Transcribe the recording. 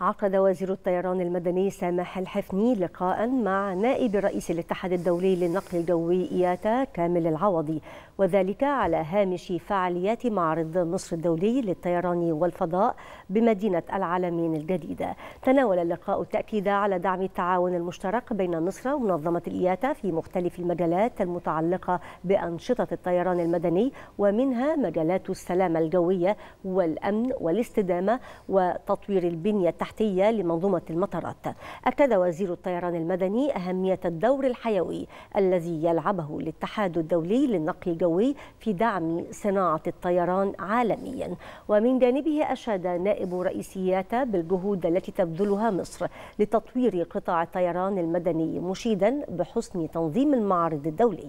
عقد وزير الطيران المدني سامح الحفني لقاء مع نائب رئيس الاتحاد الدولي للنقل الجوي إياتا كامل العوضي وذلك على هامش فعاليات معرض مصر الدولي للطيران والفضاء بمدينة العالمين الجديدة تناول اللقاء التأكيد على دعم التعاون المشترك بين مصر ومنظمة الإياتا في مختلف المجالات المتعلقة بأنشطة الطيران المدني ومنها مجالات السلامة الجوية والأمن والاستدامة وتطوير البنية التحتية التحتية لمنظومة المطارات أكد وزير الطيران المدني أهمية الدور الحيوي الذي يلعبه الاتحاد الدولي للنقل الجوي في دعم صناعة الطيران عالميا ومن جانبه أشاد نائب رئيس ياتا بالجهود التي تبذلها مصر لتطوير قطاع الطيران المدني مشيدا بحسن تنظيم المعرض الدولي